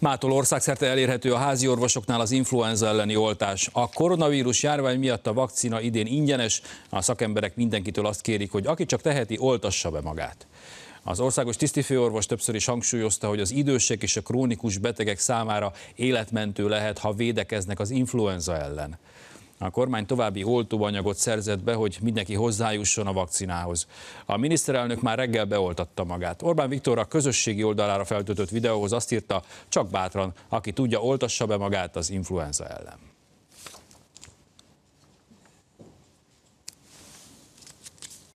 Mától országszerte elérhető a házi orvosoknál az influenza elleni oltás. A koronavírus járvány miatt a vakcina idén ingyenes, a szakemberek mindenkitől azt kérik, hogy aki csak teheti, oltassa be magát. Az országos tisztifőorvos többször is hangsúlyozta, hogy az idősek és a krónikus betegek számára életmentő lehet, ha védekeznek az influenza ellen. A kormány további oltóanyagot szerzett be, hogy mindenki hozzájusson a vakcinához. A miniszterelnök már reggel beoltatta magát. Orbán Viktor a közösségi oldalára feltöltött videóhoz azt írta, csak bátran, aki tudja, oltassa be magát az influenza ellen.